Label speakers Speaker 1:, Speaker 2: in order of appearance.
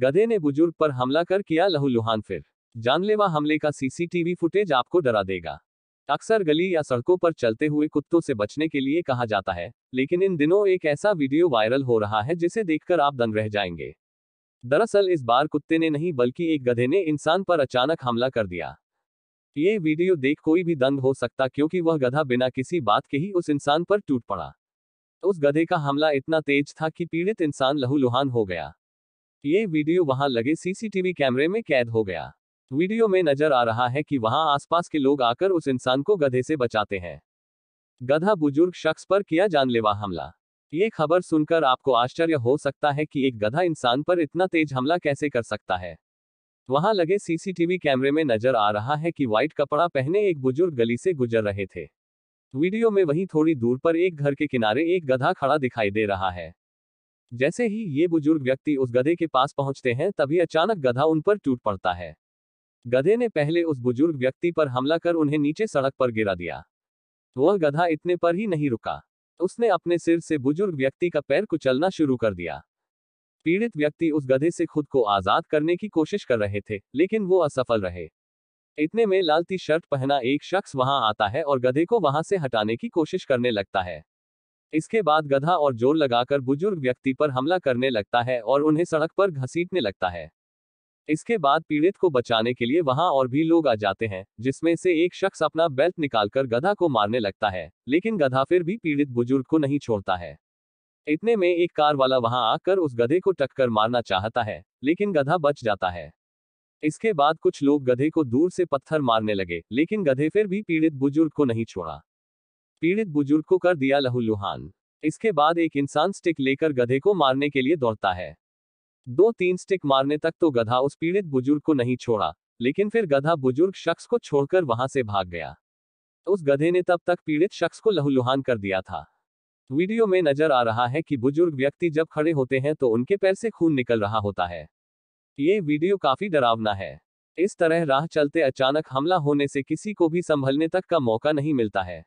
Speaker 1: गधे ने बुजुर्ग पर हमला कर किया लहूलुहान फिर जानलेवा हमले का सीसीटीवी फुटेज आपको डरा देगा अक्सर गली या सड़कों पर चलते हुए कुत्तों से बचने के लिए कहा जाता है लेकिन इन दिनों एक ऐसा वीडियो वायरल हो रहा है जिसे देखकर आप दंग रह जाएंगे दरअसल इस बार कुत्ते ने नहीं बल्कि एक गधे ने इंसान पर अचानक हमला कर दिया ये वीडियो देख कोई भी दंग हो सकता क्योंकि वह गधा बिना किसी बात के ही उस इंसान पर टूट पड़ा उस गधे का हमला इतना तेज था कि पीड़ित इंसान लहूलुहान हो गया ये वीडियो वहां लगे सीसीटीवी कैमरे में कैद हो गया वीडियो में नजर आ रहा है कि वहां आसपास के लोग आकर उस इंसान को गधे से बचाते हैं गधा बुजुर्ग शख्स पर किया जानलेवा हमला ये खबर सुनकर आपको आश्चर्य हो सकता है कि एक गधा इंसान पर इतना तेज हमला कैसे कर सकता है वहां लगे सीसीटीवी कैमरे में नजर आ रहा है कि व्हाइट कपड़ा पहने एक बुजुर्ग गली से गुजर रहे थे वीडियो में वहीं थोड़ी दूर पर एक घर के किनारे एक गधा खड़ा दिखाई दे रहा है जैसे ही ये बुजुर्ग व्यक्ति उस गधे के पास पहुंचते हैं तभी अचानक गधा उन पर टूट पड़ता है गधे ने पहले उस बुजुर्ग व्यक्ति पर हमला कर उन्हें नीचे सड़क पर गिरा दिया वह गधा इतने पर ही नहीं रुका उसने अपने सिर से बुजुर्ग व्यक्ति का पैर कुचलना शुरू कर दिया पीड़ित व्यक्ति उस गधे से खुद को आजाद करने की कोशिश कर रहे थे लेकिन वो असफल रहे इतने में लालती शर्ट पहना एक शख्स वहां आता है और गधे को वहां से हटाने की कोशिश करने लगता है इसके बाद गधा और जोर लगाकर बुजुर्ग व्यक्ति पर हमला करने लगता है और उन्हें सड़क पर घसीटने लगता है इसके बाद पीड़ित को बचाने के लिए वहां और भी लोग आ जाते हैं जिसमें से एक शख्स अपना बेल्ट निकालकर गधा को मारने लगता है लेकिन गधा फिर भी पीड़ित बुजुर्ग को नहीं छोड़ता है इतने में एक कार वाला वहां आकर उस गधे को टक्कर मारना चाहता है लेकिन गधा बच जाता है इसके बाद कुछ लोग गधे को दूर से पत्थर मारने लगे लेकिन गधे फिर भी पीड़ित बुजुर्ग को नहीं छोड़ा पीड़ित बुजुर्ग को कर दिया लहूलुहान इसके बाद एक इंसान स्टिक लेकर गधे को मारने के लिए दौड़ता है दो तीन स्टिक मारने तक तो गधा उस पीड़ित बुजुर्ग को नहीं छोड़ा लेकिन फिर गधा बुजुर्ग शख्स को छोड़कर वहां से भाग गया उस गधे ने तब तक पीड़ित शख्स को लहूलुहान कर दिया था वीडियो में नजर आ रहा है कि बुजुर्ग व्यक्ति जब खड़े होते हैं तो उनके पैर से खून निकल रहा होता है ये वीडियो काफी डरावना है इस तरह राह चलते अचानक हमला होने से किसी को भी संभलने तक का मौका नहीं मिलता है